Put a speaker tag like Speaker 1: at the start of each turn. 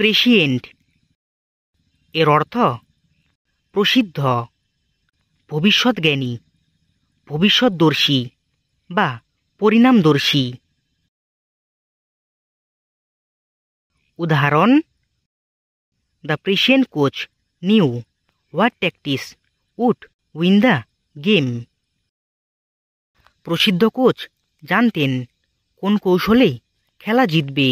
Speaker 1: প্রেসিয়েন্ট এর অর্থ প্রসিদ্ধ ভবিষ্যৎ জ্ঞানী ভবিষ্যৎদর্শী বা পরিণামদর্শী উদাহরণ the prescient coach knew what tactics would win the game
Speaker 2: প্রসিদ্ধ কোচ জানতেন কোন কৌশলে খেলা জিতবে